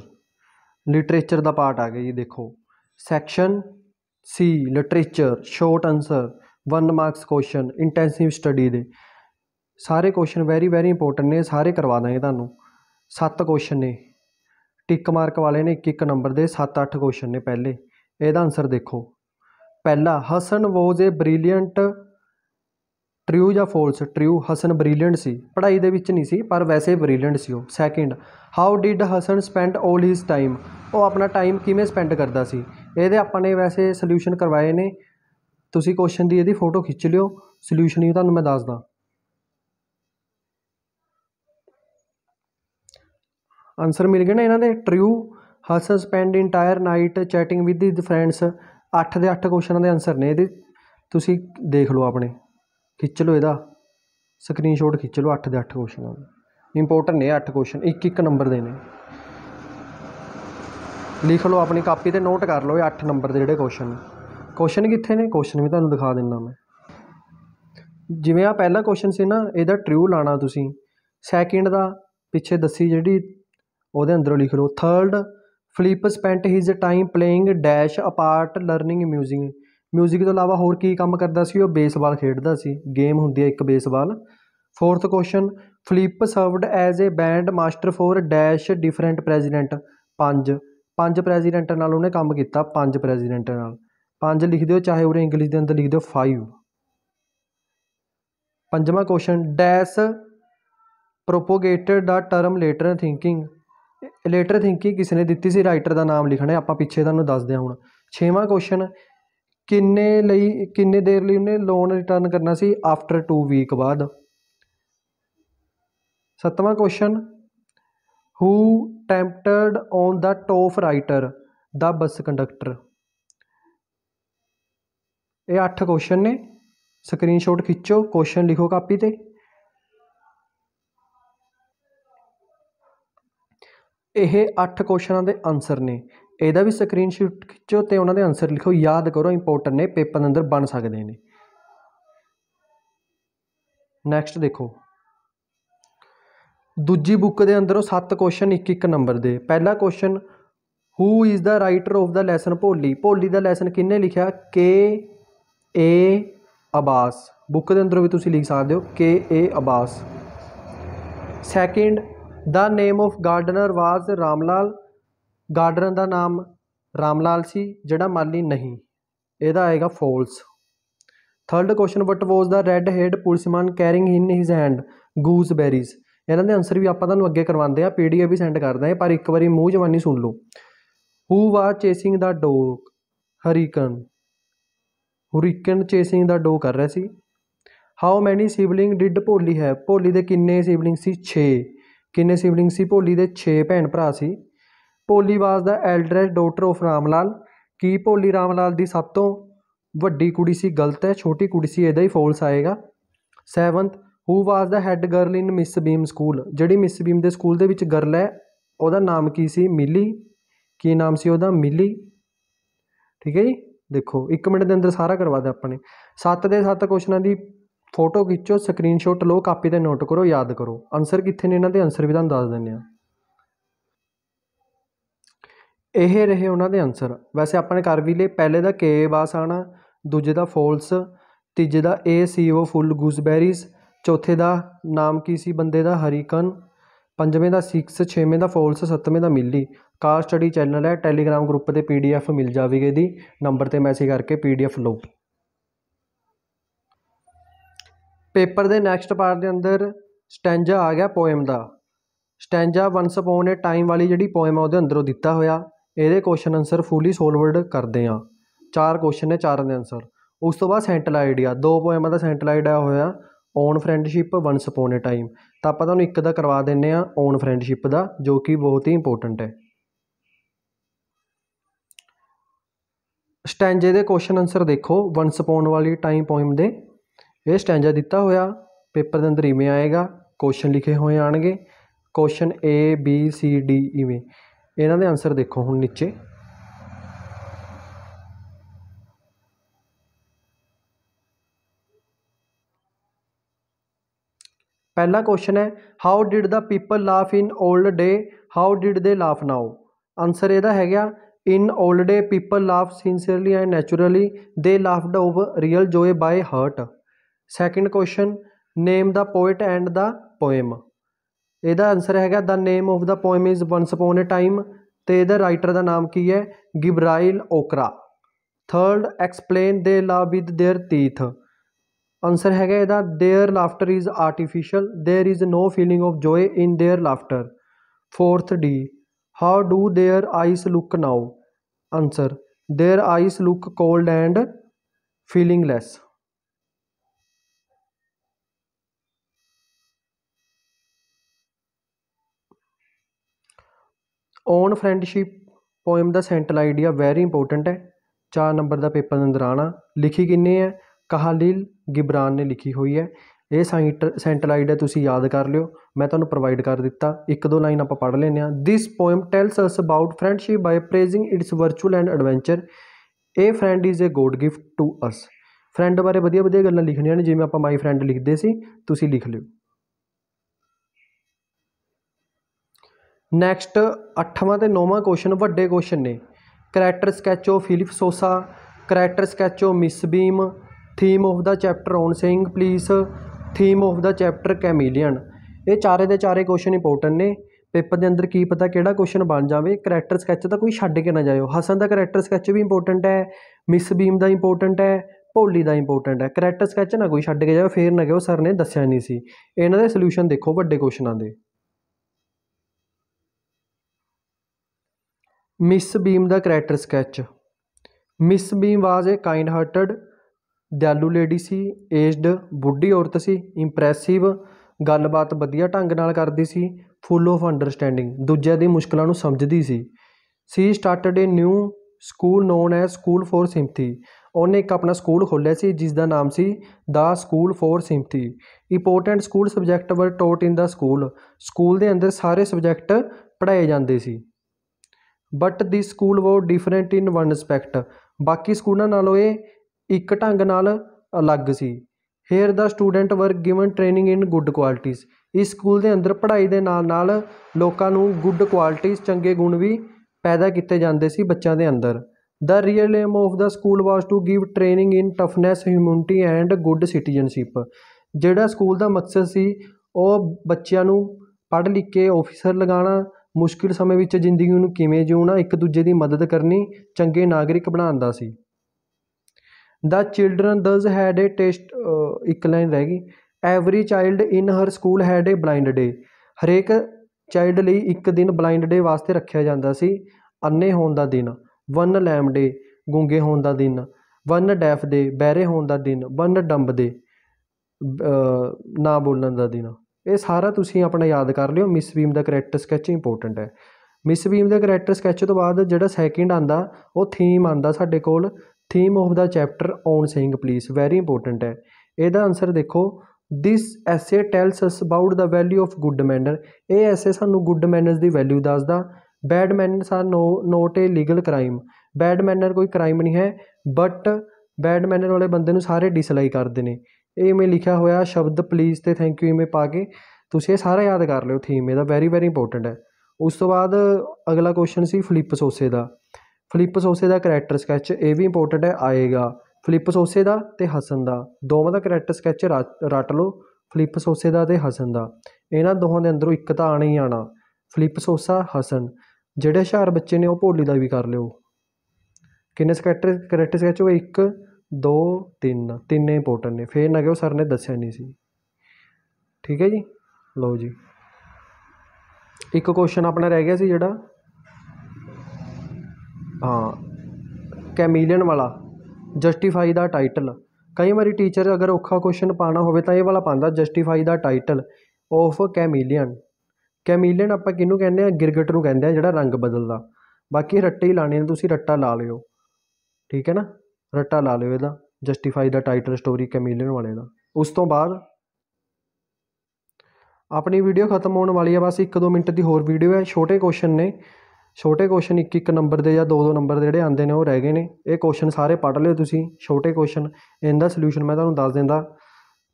ਲਿਟਰੇਚਰ ਦਾ ਪਾਰਟ ਆ ਗਿਆ ਜੀ ਦੇਖੋ section C literature short answer one marks question intensive study ਦੇ ਸਾਰੇ ਕੁਐਸਚਨ ਵੈਰੀ ਵੈਰੀ ਇੰਪੋਰਟੈਂਟ ਨੇ ਸਾਰੇ ਕਰਵਾ ਦਾਂਗੇ ਤੁਹਾਨੂੰ ਸੱਤ ਕੁਐਸਚਨ ਨੇ ਟਿਕ ਮਾਰਕ ਵਾਲੇ ਨੇ ਇੱਕ ਇੱਕ ਨੰਬਰ ਦੇ 7-8 ਕੁਐਸਚਨ ਨੇ ਪਹਿਲੇ ਇਹਦਾ ਆਨਸਰ ਦੇਖੋ ਪਹਿਲਾ Hasan was a brilliant true ਜਾਂ ਫਾਲਸ ਟਰੂ ਹਸਨ ਬ੍ਰਿਲੀਅੰਟ ਸੀ ਪੜ੍ਹਾਈ ਦੇ ਵਿੱਚ ਨਹੀਂ ਸੀ ਪਰ ਵੈਸੇ ਬ੍ਰਿਲੀਅੰਟ ਸੀ ਉਹ second how did Hasan spend 올 his time ਉਹ ਆਪਣਾ ਟਾਈਮ ਕਿਵੇਂ ਸਪੈਂਡ ਕਰਦਾ ਸੀ ਇਹਦੇ ਆਪਾਂ ਨੇ ਵੈਸੇ ਸੋਲੂਸ਼ਨ ਕਰਵਾਏ ਨੇ ਤੁਸੀਂ ਕੁਐਸਚਨ ਦੀ ਇਹਦੀ ਫੋਟੋ ਖਿੱਚ ਲਿਓ ਸੋਲੂਸ਼ਨ ਹੀ ਤੁਹਾਨੂੰ ਮੈਂ ਦੱਸਦਾ ਆਨਸਰ ਮਿਲ ਗਏ ਨਾ ਇਹਨਾਂ ਦੇ true Hasan spend entire night chatting with his friends 8 ਦੇ 8 ਕੁਐਸਚਨਾਂ ਦੇ ਆਨਸਰ ਨੇ ਇਹਦੇ ਤੁਸੀਂ ਦੇਖ ਲਓ ਆਪਣੇ ਖਿੱਚ ਲਓ ਇਹਦਾ ਸਕਰੀਨਸ਼ਾਟ ਖਿੱਚ ਲਓ 8 ਦੇ 8 ਕੁਐਸਚਨਾਂ ਦੇ ਇੰਪੋਰਟੈਂਟ ਨੇ 8 ਕੁਐਸਚਨ ਇੱਕ ਇੱਕ ਨੰਬਰ ਦੇ ਨੇ ਲਿਖ ਲਓ ਆਪਣੀ ਕਾਪੀ ਤੇ ਨੋਟ ਕਰ ਲਓ ਇਹ 8 ਨੰਬਰ ਦੇ ਜਿਹੜੇ ਕੁਐਸਚਨ ਨੇ ਕੁਐਸਚਨ ਕਿੱਥੇ ਨੇ ਕੁਐਸਚਨ ਵੀ ਤੁਹਾਨੂੰ ਦਿਖਾ ਦਿੰਦਾ ਮੈਂ ਜਿਵੇਂ ਆ ਪਹਿਲਾ ਕੁਐਸਚਨ ਸੀ ਨਾ ਇਹਦਾ ਟਰੂ ਲਾਣਾ ਤੁਸੀਂ ਸੈਕਿੰਡ ਦਾ ਪਿੱਛੇ ਦੱਸੀ ਜਿਹੜੀ ਉਹਦੇ ਅੰਦਰੋਂ ਲਿਖ ਲਓ third Flip spent his time playing dash apart learning music music ਤੋਂ ਇਲਾਵਾ ਹੋਰ ਕੀ ਕੰਮ ਕਰਦਾ ਸੀ ਉਹ ਬੇਸਬਾਲ ਖੇਡਦਾ ਸੀ ਗੇਮ ਹੁੰਦੀ ਹੈ ਇੱਕ baseball fourth question Flip served as a band master for dash different president ਪੰਜ ਪੰਜ ਪ੍ਰੈਜ਼ੀਡੈਂਟ ਨਾਲ ਉਹਨੇ ਕੰਮ ਕੀਤਾ ਪੰਜ ਪ੍ਰੈਜ਼ੀਡੈਂਟ ਨਾਲ ਪੰਜ ਲਿਖ ਦਿਓ ਚਾਹੇ ਉਰੇ ਇੰਗਲਿਸ਼ ਦੇ ਅੰਦਰ ਲਿਖ ਦਿਓ 5 ਪੰਜਵਾਂ question dash propagated the term lateral thinking lateral thinking ਕਿਸ ਨੇ ਦਿੱਤੀ ਸੀ ਰਾਈਟਰ ਦਾ ਨਾਮ ਲਿਖਣਾ ਆਪਾਂ ਪਿੱਛੇ ਤੁਹਾਨੂੰ ਦੱਸ ਦਿਆਂ ਹੁਣ ਛੇਵਾਂ ਕੁਐਸਚਨ ਕਿੰਨੇ ਲਈ ਕਿੰਨੇ ਦੇਰ ਲਈ ਉਹਨੇ ਲੋਨ ਰਿਟਰਨ ਕਰਨਾ ਸੀ ਆਫਟਰ 2 ਵੀਕ ਬਾਅਦ ਸੱਤਵਾਂ question who tempted on the toff writer the bus conductor ਇਹ 8 ਕੁਐਸਚਨ ਨੇ ਸਕਰੀਨਸ਼ਾਟ ਖਿੱਚੋ ਕੁਐਸਚਨ ਲਿਖੋ ਕਾਪੀ ਤੇ ਇਹ 8 ਕੁਐਸਚਨਾਂ ਦੇ ਆਨਸਰ ਨੇ ਇਹਦਾ ਵੀ ਸਕਰੀਨਸ਼ਾਟ ਖਿੱਚੋ ਤੇ ਉਹਨਾਂ ਦੇ ਆਨਸਰ ਲਿਖੋ ਯਾਦ ਕਰੋ ਇੰਪੋਰਟੈਂਟ ਨੇ ਪੇਪਰ ਦੇ ਅੰਦਰ ਬਣ ਸਕਦੇ ਨੇ ਨੈਕਸਟ ਦੇਖੋ ਦੂਜੀ ਬੁੱਕ ਦੇ ਅੰਦਰੋਂ 7 ਕੁਐਸਚਨ ਇੱਕ ਇੱਕ ਨੰਬਰ ਦੇ ਪਹਿਲਾ question who is the writer of the lesson Bholi Bholi ਦਾ ਲੈਸਨ ਕਿੰਨੇ ਲਿਖਿਆ ਕੇ ਏ ਅਬਾਸ ਬੁੱਕ ਦੇ ਅੰਦਰ ਵੀ ਤੁਸੀਂ ਲਿਖ ਸਕਦੇ ਹੋ K A Abbas second the name of gardener was Ram Lal gardener ਦਾ ਨਾਮ ਰਾਮ ਲਾਲ ਸੀ ਜਿਹੜਾ ਮਾਲੀ ਨਹੀਂ ਇਹਦਾ ਆਏਗਾ false third question what was the red head policeman carrying in his hand gooseberries ਇਹਨਾਂ ਦੇ ਆਨਸਰ ਵੀ ਆਪਾਂ ਤੁਹਾਨੂੰ ਅੱਗੇ ਕਰਵਾਉਂਦੇ ਆ ਪੀਡੀਐਫ ਵੀ ਸੈਂਡ ਕਰਦੇ ਆ ਪਰ ਇੱਕ ਵਾਰੀ ਮੂੰਹ ਜਵਾਨੀ ਸੁਣ ਲਓ who was chasing the dog hurricane hurricane chasing the dog ਕਰ ਰਿਹਾ ਸੀ how many sibling did Bholi have Bholi ਦੇ ਕਿੰਨੇ ਸਿਬਲਿੰਗ ਸੀ 6 ਕਿੰਨੇ ਸਿਬਲਿੰਗ ਸੀ ਭੋਲੀ ਦੇ 6 ਭੈਣ ਭਰਾ ਸੀ Bholi was the eldest daughter of Ramlal ਕੀ ਭੋਲੀ ਰਾਮਲਾਲ ਦੀ ਸਭ ਤੋਂ ਵੱਡੀ ਕੁੜੀ ਸੀ ਗਲਤ ਹੈ ਛੋਟੀ ਕੁੜੀ ਸੀ ਇਹਦਾ ਹੀ ਫਾਲਸ ਆਏਗਾ 7th who was the head girl in Miss Beam school ਜਿਹੜੀ ਮਿਸ ਬੀਮ ਦੇ ਸਕੂਲ ਦੇ ਵਿੱਚ ਗਰਲ ਹੈ ਉਹਦਾ ਨਾਮ ਕੀ ਸੀ ਮਿਲੀ ਕੀ ਨਾਮ ਸੀ ਉਹਦਾ ਮਿਲੀ ਠੀਕ ਹੈ ਜੀ ਦੇਖੋ 1 ਮਿੰਟ ਦੇ ਅੰਦਰ ਸਾਰਾ ਕਰਵਾ ਦੇ ਆਪਾਂ ਨੇ 7 ਦੇ 7 ਕੁਐਸਚਨਾਂ ਦੀ ਫੋਟੋ ਖਿੱਚੋ ਸਕਰੀਨਸ਼ਾਟ ਲਓ ਕਾਪੀ ਤੇ ਨੋਟ ਕਰੋ ਯਾਦ ਕਰੋ ਆਨਸਰ ਕਿੱਥੇ ਨੇ ਇਹਨਾਂ ਦੇ ਆਨਸਰ ਵੀ ਤੁਹਾਨੂੰ ਦੱਸ ਦਿੰਨੇ ਆ ਇਹ ਰਹੇ ਉਹਨਾਂ ਦੇ ਆਨਸਰ ਵੈਸੇ ਆਪਾਂ ਨੇ ਕਰ ਵੀ ਲਏ ਪਹਿਲੇ ਦਾ ਕੇ ਬਾਸ ਆਣਾ ਦੂਜੇ ਦਾ ਫਾਲਸ ਤੀਜੇ ਦਾ ਏ ਸੀ ਓ ਫੁੱਲ ਗੂਸਬੈਰੀਜ਼ ਚੌਥੇ ਦਾ ਨਾਮ ਕੀ ਸੀ ਬੰਦੇ ਦਾ ਹਰੀਕਨ ਪੰਜਵੇਂ ਦਾ ਸਿਕਸ ਛੇਵੇਂ ਦਾ ਫੋਲਸ ਸੱਤਵੇਂ ਦਾ ਮਿਲੀ ਕਾਰ ਸਟੱਡੀ ਚੈਨਲ ਹੈ ਟੈਲੀਗ੍ਰਾਮ ਗਰੁੱਪ ਤੇ ਪੀਡੀਐਫ ਮਿਲ ਜਾਵੇਗੀ ਦੀ ਨੰਬਰ ਤੇ ਮੈਸੇਜ ਕਰਕੇ ਪੀਡੀਐਫ ਲਓ ਪੇਪਰ ਦੇ ਨੈਕਸਟ ਪਾਰਟ ਦੇ ਅੰਦਰ ਸਟੈਂਜਾ ਆ ਗਿਆ ਪੋਇਮ ਦਾ stanza once upon a time ਵਾਲੀ ਜਿਹੜੀ ਪੋਇਮ ਆ ਉਹਦੇ ਅੰਦਰੋਂ ਦਿੱਤਾ ਹੋਇਆ ਇਹਦੇ ਕੁਐਸਚਨ ਆਨਸਰ ਫੁੱਲੀ ਸੋਲਵਡ ਕਰਦੇ ਆ ਚਾਰ ਕੁਐਸਚਨ ਨੇ ਚਾਰਾਂ ਦੇ ਆਨਸਰ ਉਸ ਤੋਂ ਬਾਅਦ ਸੈਂਟਰਲ ਆਈਡੀਆ ਦੋ ਪੋਇਮਾਂ ਦਾ ਸੈਂਟਰਲ ਆਈਡੀਆ ਹੋਇਆ on friendship once upon a time ਤਾਂ ਆਪਾਂ ਤੁਹਾਨੂੰ ਇੱਕ ਦਾ ਕਰਵਾ ਦਿੰਨੇ ਆ ਔਨ ਫਰੈਂਡਸ਼ਿਪ ਦਾ ਜੋ ਕਿ ਬਹੁਤ ਹੀ ਇੰਪੋਰਟੈਂਟ ਹੈ ਸਟੈਂਜੇ ਦੇ ਕੁਐਸਚਨ ਆਨਸਰ ਦੇਖੋ ਵਨਸ ਅਪੋਨ ਵਾਲੀ ਟਾਈਮ ਪੋਇਮ ਦੇ ਇਹ ਸਟੈਂਜਾ ਦਿੱਤਾ ਹੋਇਆ ਪੇਪਰ ਦੇ ਅੰਦਰ ਇਵੇਂ ਆਏਗਾ ਕੁਐਸਚਨ ਲਿਖੇ ਹੋਏ ਆਣਗੇ question A B C D ਇਵੇਂ ਇਹਨਾਂ ਦੇ ਆਨਸਰ ਦੇਖੋ ਹੁਣ ਨੀਚੇ ਪਹਿਲਾ ਕੁਐਸਚਨ ਹੈ how did the people laugh in 올ਡ day how did they laugh now answer ਇਹਦਾ ਹੈਗਾ ਇਨ 올ਡ day people laugh sincerely and naturally they laughed over real joy by heart second question name the poet and the poem ਇਹਦਾ answer ਹੈਗਾ the name of the poem is once upon a time ਤੇ ਇਹਦਾ writer ਦਾ ਨਾਮ ਕੀ ਹੈ ਗਿਬਰਾਈਲ ਓਕਰਾ third explain ਦੇ ਲਾ with their teeth answer ਹੈਗਾ ਇਹਦਾ their laughter is artificial there is no feeling of joy in their laughter fourth D how do their eyes look now answer their eyes look cold and feelingless on friendship poem ਦਾ central idea very important ਹੈ ਚਾਰ number ਦਾ paper ਦੇ ਅੰਦਰ ਆਣਾ ਲਿਖੀ ਕਿੰਨੇ ਹੈ ਕਹਾਲਿਲ ਗਿਬਰਾਨ ਨੇ ਲਿਖੀ ਹੋਈ ਹੈ ਇਹ ਸਾਈਟ ਹੈ ਤੁਸੀਂ ਯਾਦ ਕਰ ਲਿਓ ਮੈਂ ਤੁਹਾਨੂੰ ਪ੍ਰੋਵਾਈਡ ਕਰ ਦਿੱਤਾ ਇੱਕ ਦੋ ਲਾਈਨ ਆਪਾਂ ਪੜ੍ਹ ਲੈਨੇ ਆ this poem tells us about friendship by praising its virtual and adventure ਇਹ friend is a God gift to us friend ਬਾਰੇ ਵਧੀਆ ਵਧੀਆ ਗੱਲਾਂ ਲਿਖਣੀਆਂ ਨੇ ਜਿਵੇਂ ਆਪਾਂ ਮਾਈ ਫਰੈਂਡ ਲਿਖਦੇ ਸੀ ਤੁਸੀਂ ਲਿਖ ਲਿਓ ਨੈਕਸਟ 8ਵਾਂ ਤੇ 9ਵਾਂ ਕੁਐਸਚਨ ਵੱਡੇ ਕੁਐਸਚਨ ਨੇ character sketch of Philip Sousa character sketch of Miss Beam theme of the chapter on saying please theme of the chapter chameleon ਇਹ ਚਾਰੇ ਦੇ ਚਾਰੇ ਕੁਐਸਚਨ ਇੰਪੋਰਟੈਂਟ ਨੇ ਪੇਪਰ ਦੇ ਅੰਦਰ ਕੀ ਪਤਾ ਕਿਹੜਾ ਕੁਐਸਚਨ ਬਣ ਜਾਵੇ ਕਰੈਕਟਰ ਸਕੈਚ ਤਾਂ ਕੋਈ ਛੱਡ ਕੇ ਨਾ ਜਾਇਓ ਹਸਨ ਦਾ ਕਰੈਕਟਰ ਸਕੈਚ ਵੀ ਇੰਪੋਰਟੈਂਟ ਹੈ ਮਿਸ ਬੀਮ ਦਾ ਇੰਪੋਰਟੈਂਟ ਹੈ ਭੋਲੀ ਦਾ ਇੰਪੋਰਟੈਂਟ ਹੈ ਕਰੈਕਟਰ ਸਕੈਚ ਨਾ ਕੋਈ ਛੱਡ ਕੇ ਜਾਇਓ ਫੇਰ ਨਾ ਕਿਉਂ ਸਰ ਨੇ ਦੱਸਿਆ ਨਹੀਂ ਸੀ ਇਹਨਾਂ ਦੇ ਸੋਲੂਸ਼ਨ ਦੇਖੋ ਵੱਡੇ ਕੁਐਸਚਨਾਂ ਦੇ ਮਿਸ ਬੀਮ ਦਾ character sketch Miss Beam was a kind hearted ਦਿਆਲੂ ਲੇਡੀ ਸੀ ਏਜਡ ਬੁੱਢੀ ਔਰਤ ਸੀ ਇੰਪ੍ਰੈਸਿਵ ਗੱਲਬਾਤ ਵਧੀਆ ਢੰਗ ਨਾਲ ਕਰਦੀ ਸੀ ਫੁੱਲ ਆਫ ਅੰਡਰਸਟੈਂਡਿੰਗ ਦੂਜਿਆਂ ਦੀ ਮੁਸ਼ਕਲਾਂ ਨੂੰ ਸਮਝਦੀ ਸੀ she started a new school known as school for sympathy ਉਹਨੇ ਇੱਕ ਆਪਣਾ ਸਕੂਲ ਖੋਲ੍ਹਿਆ ਸੀ ਜਿਸ ਦਾ ਨਾਮ ਸੀ the school for sympathy important school subject were taught in the school school ਦੇ ਅੰਦਰ ਸਾਰੇ ਸਬਜੈਕਟ ਪੜ੍ਹਾਏ ਜਾਂਦੇ ਸੀ but the school was different in one respect ਬਾਕੀ ਸਕੂਲਾਂ ਨਾਲੋਂ ਇਹ ਇੱਕ ਢੰਗ ਨਾਲ ਅਲੱਗ ਸੀ here the student were given training in good qualities ਇਸ ਸਕੂਲ ਦੇ ਅੰਦਰ ਪੜ੍ਹਾਈ ਦੇ ਨਾਲ ਨਾਲ ਲੋਕਾਂ ਨੂੰ ਗੁੱਡ ਕੁਆਲਿਟੀਜ਼ ਚੰਗੇ ਗੁਣ ਵੀ ਪੈਦਾ ਕੀਤੇ ਜਾਂਦੇ ਸੀ ਬੱਚਿਆਂ ਦੇ ਅੰਦਰ the real aim of the school was to give training in toughness humanity and good citizenship ਜਿਹੜਾ ਸਕੂਲ ਦਾ ਮਕਸਦ ਸੀ ਉਹ ਬੱਚਿਆਂ ਨੂੰ ਪੜ੍ਹ ਲਿਖ ਕੇ ਆਫੀਸਰ ਲਗਾਉਣਾ ਮੁਸ਼ਕਿਲ ਸਮੇਂ ਵਿੱਚ ਜ਼ਿੰਦਗੀ ਨੂੰ ਕਿਵੇਂ ਜਿਉਣਾ ਇੱਕ ਦੂਜੇ ਦੀ ਮਦਦ ਕਰਨੀ ਚੰਗੇ ਨਾਗਰਿਕ ਬਣਾਉਂਦਾ ਸੀ the children thus had a test ਇੱਕ ਲਾਈਨ ਰਹਿ ਗਈ every child in her school had a blind day ਹਰੇਕ ਚਾਈਲਡ ਲਈ ਇੱਕ ਦਿਨ ਬਲਾਈਂਡ ਡੇ ਵਾਸਤੇ ਰੱਖਿਆ ਜਾਂਦਾ ਸੀ ਅੰਨੇ ਹੋਣ ਦਾ ਦਿਨ ਵਨ ਲੈਮ ਡੇ ਗੁੰਗੇ ਹੋਣ ਦਾ ਦਿਨ ਵਨ ਡੈਫ ਡੇ ਬਹਿਰੇ ਹੋਣ ਦਾ ਦਿਨ ਵਨ ਡੰਬ ਦੇ ਨਾ ਬੋਲਣ ਦਾ ਦਿਨ ਇਹ ਸਾਰਾ ਤੁਸੀਂ ਆਪਣਾ ਯਾਦ ਕਰ ਲਿਓ ਮਿਸ ਬੀਮ ਦਾ ਕਰੈਕਟਰ ਸਕੈਚ ਇੰਪੋਰਟੈਂਟ ਹੈ ਮਿਸ ਬੀਮ ਦਾ ਕਰੈਕਟਰ ਸਕੈਚ ਤੋਂ ਬਾਅਦ ਜਿਹੜਾ ਸੈਕਿੰਡ ਆਂਦਾ ਉਹ ਥੀਮ ਆਂਦਾ ਸਾਡੇ ਕੋਲ theme of the chapter on saying please very important ਹੈ ਇਹਦਾ ਆਨਸਰ ਦੇਖੋ this essay tells us about the value of good manner ਇਹ ਐਸੇ ਸਾਨੂੰ ਗੁੱਡ ਮੈਨਰਸ ਦੀ ਵੈਲਿਊ ਦੱਸਦਾ bad manners are no not a legal crime bad manner ਕੋਈ crime ਨਹੀਂ ਹੈ ਬਟ ਬੈਡ ਮੈਨਰ ਵਾਲੇ ਬੰਦੇ ਨੂੰ ਸਾਰੇ ਡਿਸਲਾਈਕ ਕਰਦੇ ਨੇ ਇਹ ਮੈਂ ਲਿਖਿਆ ਹੋਇਆ ਸ਼ਬਦ ਪਲੀਜ਼ ਤੇ ਥੈਂਕ ਯੂ ਇਵੇਂ ਪਾ ਕੇ ਤੁਸੀਂ ਇਹ ਸਾਰਾ ਯਾਦ ਕਰ ਲਿਓ ਥੀਮ ਇਹਦਾ ਵੈਰੀ ਵੈਰੀ ਇੰਪੋਰਟੈਂਟ ਹੈ ਉਸ ਤੋਂ ਬਾਅਦ ਅਗਲਾ ਕੁਐਸਚਨ ਸੀ ਫਲਿੱਪ ਸੋਸੇ ਦਾ ਫਲਿੱਪ ਸੋਸੇ ਦਾ ਕਰੈਕਟਰ ਸਕੈਚ ਇਹ ਵੀ ਇੰਪੋਰਟੈਂਟ ਹੈ ਆਏਗਾ ਫਲਿੱਪ ਸੋਸੇ ਦਾ ਤੇ ਹਸਨ ਦਾ ਦੋਵਾਂ ਦਾ ਕਰੈਕਟਰ ਸਕੈਚ ਰੱਟ ਲਓ ਫਲਿੱਪ ਸੋਸੇ ਦਾ ਤੇ ਹਸਨ ਦਾ ਇਹਨਾਂ ਦੋਹਾਂ ਦੇ ਅੰਦਰੋਂ ਇੱਕ ਤਾਂ ਆਣਾ ਹੀ ਆਣਾ ਫਲਿੱਪ ਸੋਸਾ ਹਸਨ ਜਿਹੜੇ ਹਸ਼ਾਰ ਬੱਚੇ ਨੇ ਉਹ ਭੋਲੀ ਦਾ ਵੀ ਕਰ ਲਿਓ ਕਿੰਨੇ ਸਕੈਟਰ ਕਰੈਕਟਰ ਸਕੈਚ ਹੋਏ 1 2 3 ਤਿੰਨੇ ਇੰਪੋਰਟੈਂਟ ਨੇ ਫੇਰ ਨਾ ਕਿ ਉਹ ਸਰ ਨੇ ਦੱਸਿਆ ਨਹੀਂ ਸੀ ਠੀਕ ਹੈ ਜੀ ਲਓ ਜੀ ਇੱਕ ਕੁਐਸਚਨ ਆਪਣਾ ਰਹਿ ਗਿਆ ਸੀ ਜਿਹੜਾ ਹਾਂ ਕੈਮੀਲੀਅਨ ਵਾਲਾ ਜਸਟੀਫਾਈ ਦਾ ਟਾਈਟਲ ਕਈ ਵਾਰੀ ਟੀਚਰ ਅਗਰ ਔਖਾ ਕੁਐਸਚਨ ਪਾਣਾ ਹੋਵੇ ਤਾਂ ਇਹ ਵਾਲਾ ਪਾਉਂਦਾ justify the title of chameleon chameleon ਆਪਾਂ ਕਿਹਨੂੰ ਕਹਿੰਦੇ ਆ ਗਿਰਗਟ ਨੂੰ ਕਹਿੰਦੇ ਆ ਜਿਹੜਾ ਰੰਗ ਬਦਲਦਾ ਬਾਕੀ ਰੱਟੇ ਹੀ ਲਾਣੇ ਨੇ ਤੁਸੀਂ ਰੱਟਾ ਲਾ ਲਿਓ ਠੀਕ ਹੈ ਨਾ ਰੱਟਾ ਲਾ ਲਿਓ ਇਹਦਾ justify the title story chameleon ਵਾਲੇ ਦਾ ਉਸ ਤੋਂ ਬਾਅਦ ਆਪਣੀ ਵੀਡੀਓ ਖਤਮ ਹੋਣ ਵਾਲੀ ਹੈ ਬਸ 1-2 ਮਿੰਟ ਦੀ ਹੋਰ ਵੀਡੀਓ ਹੈ ਛੋਟੇ ਕੁਐਸਚਨ ਨੇ ਛੋਟੇ ਕੁਐਸਚਨ 1 ਇੱਕ ਨੰਬਰ ਦੇ ਜਾਂ ਦੋ ਦੋ ਨੰਬਰ ਦੇ ਜਿਹੜੇ ਆਉਂਦੇ ਨੇ ਉਹ ਰਹਿ ਗਏ ਨੇ ਇਹ ਕੁਐਸਚਨ ਸਾਰੇ ਪੜ੍ਹ ਲਿਓ ਤੁਸੀਂ ਛੋਟੇ ਕੁਐਸਚਨ ਇਹਦਾ ਸੋਲੂਸ਼ਨ ਮੈਂ ਤੁਹਾਨੂੰ ਦੱਸ ਦਿੰਦਾ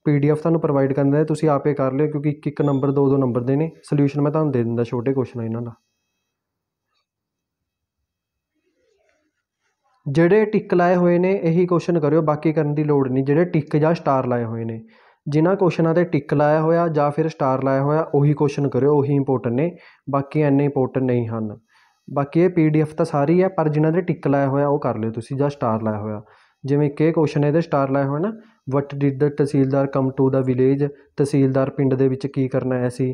ਪੀਡੀਐਫ ਤੁਹਾਨੂੰ ਪ੍ਰੋਵਾਈਡ ਦਿੰਦਾ ਤੁਸੀਂ ਆਪੇ ਕਰ ਲਿਓ ਕਿਉਂਕਿ ਇੱਕ ਇੱਕ ਨੰਬਰ ਦੋ ਦੋ ਨੰਬਰ ਦੇ ਨੇ ਸੋਲੂਸ਼ਨ ਮੈਂ ਤੁਹਾਨੂੰ ਦੇ ਦਿੰਦਾ ਛੋਟੇ ਕੁਐਸਚਨ ਇਹਨਾਂ ਦਾ ਜਿਹੜੇ ਟਿਕ ਲਾਏ ਹੋਏ ਨੇ ਇਹੀ ਕੁਐਸਚਨ ਕਰਿਓ ਬਾਕੀ ਕਰਨ ਦੀ ਲੋੜ ਨਹੀਂ ਜਿਹੜੇ ਟਿਕ ਜਾਂ ਸਟਾਰ ਲਾਏ ਹੋਏ ਨੇ ਜਿਨ੍ਹਾਂ ਕੁਐਸਚਨਾਂ ਤੇ ਟਿਕ ਲਾਇਆ ਹੋਇਆ ਜਾਂ ਫਿਰ ਸਟਾਰ ਲਾਇਆ ਹੋਇਆ ਉਹੀ ਕੁਐਸਚਨ ਕਰਿਓ ਉਹੀ ਇੰਪੋਰਟੈਂਟ ਨੇ ਬਾਕੀ ਐਨੇ ਇੰਪੋਰਟੈਂਟ ਨਹੀਂ ਹਨ ਬਾਕੀ ਇਹ ਪੀਡੀਐਫ ਤਾਂ ਸਾਰੀ ਹੈ ਪਰ ਜਿਨ੍ਹਾਂ ਦੇ ਟਿਕ ਲਾਇਆ ਹੋਇਆ ਉਹ ਕਰ ਲਿਓ ਤੁਸੀਂ ਜਾਂ ਸਟਾਰ ਲਾਇਆ ਹੋਇਆ ਜਿਵੇਂ ਕਿ ਕੁਐਸਚਨ ਇਹਦੇ ਸਟਾਰ ਲਾਇਆ ਹੋਇਆ ਨਾ what did the tehsildar come to the village tehsildar ਪਿੰਡ ਦੇ ਵਿੱਚ ਕੀ ਕਰਨ ਆਇਆ ਸੀ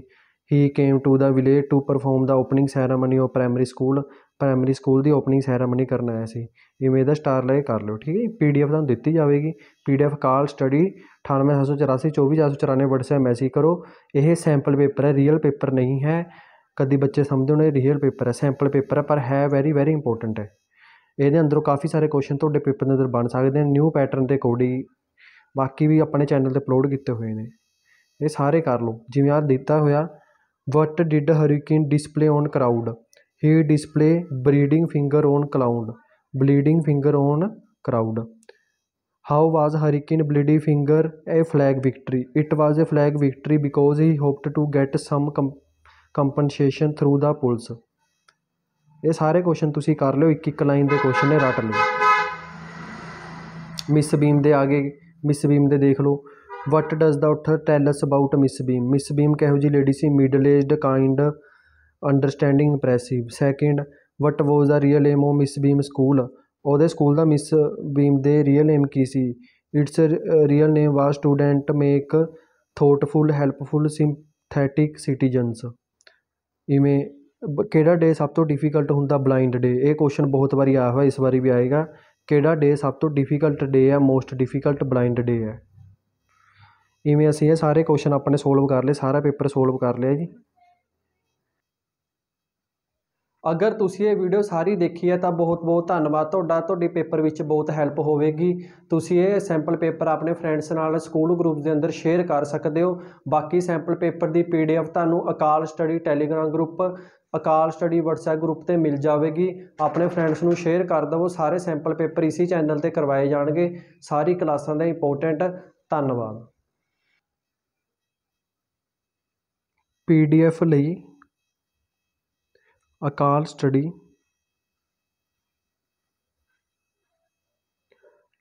he came to the village to perform the opening ceremony of primary school primary school ਦੀ ਓਪਨਿੰਗ ਸੈਰੇਮਨੀ ਕਰਨ ਆਇਆ ਸੀ ਇਵੇਂ ਇਹਦਾ ਸਟਾਰ ਲਾਇਆ ਕਰ ਲਿਓ ਠੀਕ ਹੈ ਪੀਡੀਐਫ ਤੁਹਾਨੂੰ ਦਿੱਤੀ ਜਾਵੇਗੀ ਪੀਡੀਐਫ ਕਾਲ ਸਟੱਡੀ 98784 24494 ਮੈਸੇਜ ਕਰੋ ਇਹ ਸੈਂਪਲ ਪੇਪਰ ਹੈ ਰੀਅਲ ਪੇਪਰ ਨਹੀਂ ਹੈ ਕਦੇ ਬੱਚੇ ਸਮਝਦੇ ਨੇ ਰੀਅਲ ਪੇਪਰ ਹੈ ਸੈਂਪਲ ਪੇਪਰ ਹੈ ਪਰ ਹੈ ਵੈਰੀ ਵੈਰੀ ਇੰਪੋਰਟੈਂਟ ਹੈ ਇਹਦੇ ਅੰਦਰੋਂ ਕਾਫੀ ਸਾਰੇ ਕੁਐਸਚਨ ਤੁਹਾਡੇ ਪੇਪਰ ਦੇ ਅੰਦਰ ਬਣ ਸਕਦੇ ਨੇ ਨਿਊ ਪੈਟਰਨ ਦੇ ਕੋਡੀ ਬਾਕੀ ਵੀ ਆਪਣੇ ਚੈਨਲ ਤੇ ਅਪਲੋਡ ਕੀਤੇ ਹੋਏ ਨੇ ਇਹ ਸਾਰੇ ਕਰ ਲਓ ਜਿਵੇਂ ਆ ਦਿੱਤਾ ਹੋਇਆ what did Harikin display on crowd he display bleeding finger on cloud bleeding finger on crowd how was Harikin bleeding finger a flag victory it was a flag victory because he hoped to get some compensation through the police ਇਹ ਸਾਰੇ question ਤੁਸੀਂ ਕਰ ਲਿਓ ਇੱਕ ਇੱਕ line ਦੇ question ਨੇ ਰਟ ਲਿਓ ਮਿਸ ਬੀਮ ਦੇ ਆਗੇ ਮਿਸ ਬੀਮ ਦੇ ਦੇਖ ਲਓ what does the author tell us about Miss Beam Miss Beam ਕਿਹੋ ਜੀ ਲੇਡੀ ਸੀ middle aged kind understanding impressive second what was the real aim of Miss Beam school ਉਹਦੇ school ਦਾ ਮਿਸ ਬੀਮ ਦੇ real aim ਕੀ ਸੀ its real name was student make thoughtful helpful sympathetic citizens ਇਵੇਂ ਕਿਹੜਾ ਡੇ ਸਭ ਤੋਂ ਡਿਫਿਕਲਟ ਹੁੰਦਾ ਬਲਾਈਂਡ ਡੇ ਇਹ ਕੁਐਸਚਨ ਬਹੁਤ ਵਾਰੀ ਆਇਆ ਹੋਇਆ ਇਸ ਵਾਰੀ ਵੀ ਆਏਗਾ ਕਿਹੜਾ ਡੇ ਸਭ ਤੋਂ ਡਿਫਿਕਲਟ ਡੇ ਹੈ ਮੋਸਟ ਡਿਫਿਕਲਟ ਬਲਾਈਂਡ ਡੇ ਹੈ ਇਵੇਂ ਅਸੀਂ ਇਹ ਸਾਰੇ ਕੁਐਸਚਨ ਆਪਣੇ ਸੋਲਵ ਕਰ ਲਏ ਸਾਰਾ ਪੇਪਰ ਸੋਲਵ ਕਰ ਲਿਆ ਜੀ ਅਗਰ ਤੁਸੀਂ ਇਹ ਵੀਡੀਓ ਸਾਰੀ ਦੇਖੀ ਹੈ ਤਾਂ ਬਹੁਤ-ਬਹੁਤ ਧੰਨਵਾਦ ਤੁਹਾਡਾ ਤੁਹਾਡੀ ਪੇਪਰ ਵਿੱਚ ਬਹੁਤ ਹੈਲਪ ਹੋਵੇਗੀ ਤੁਸੀਂ ਇਹ ਸੈਂਪਲ ਪੇਪਰ ਆਪਣੇ ਫਰੈਂਡਸ ਨਾਲ ਸਕੂਲ ਗਰੁੱਪ ਦੇ ਅੰਦਰ ਸ਼ੇਅਰ ਕਰ ਸਕਦੇ ਹੋ ਬਾਕੀ ਸੈਂਪਲ ਪੇਪਰ ਦੀ ਪੀਡੀਐਫ ਤੁਹਾਨੂੰ Akal study Telegram group Akal study WhatsApp group ਤੇ ਮਿਲ ਜਾਵੇਗੀ ਆਪਣੇ ਫਰੈਂਡਸ ਨੂੰ ਸ਼ੇਅਰ ਕਰ ਦਵੋ ਸਾਰੇ ਸੈਂਪਲ ਪੇਪਰ ਇਸੇ ਚੈਨਲ ਤੇ ਕਰਵਾਏ ਜਾਣਗੇ ਸਾਰੀ ਕਲਾਸਾਂ ਦਾ ਇੰਪੋਰਟੈਂਟ ਧੰਨਵਾਦ ਪੀਡੀਐਫ ਲਈ Akal study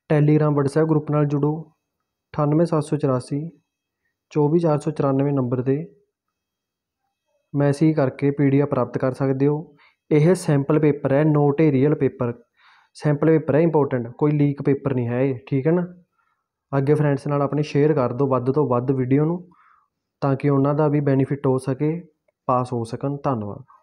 Telegram WhatsApp group ਨਾਲ ਜੁੜੋ 98784 24494 ਨੰਬਰ 'ਤੇ ਮੈਸੇਜ ਕਰਕੇ ਪੀ ਪ੍ਰਾਪਤ ਕਰ ਸਕਦੇ ਹੋ ਇਹ ਸੈਂਪਲ ਪੇਪਰ ਹੈ not a real paper sample paper ਹੈ ਇੰਪੋਰਟੈਂਟ ਕੋਈ ਲੀਕ ਪੇਪਰ ਨਹੀਂ ਹੈ ਇਹ ਠੀਕ ਹੈ ਨਾ ਅੱਗੇ ਫਰੈਂਡਸ ਨਾਲ ਆਪਣੇ ਸ਼ੇਅਰ ਕਰ ਦਿਓ ਵੱਧ ਤੋਂ ਵੱਧ ਵੀਡੀਓ ਨੂੰ ਤਾਂ ਕਿ ਉਹਨਾਂ ਦਾ ਵੀ ਬੈਨੀਫਿਟ ਹੋ ਸਕੇ ਪਾਸ ਹੋ ਸਕਣ ਧੰਨਵਾਦ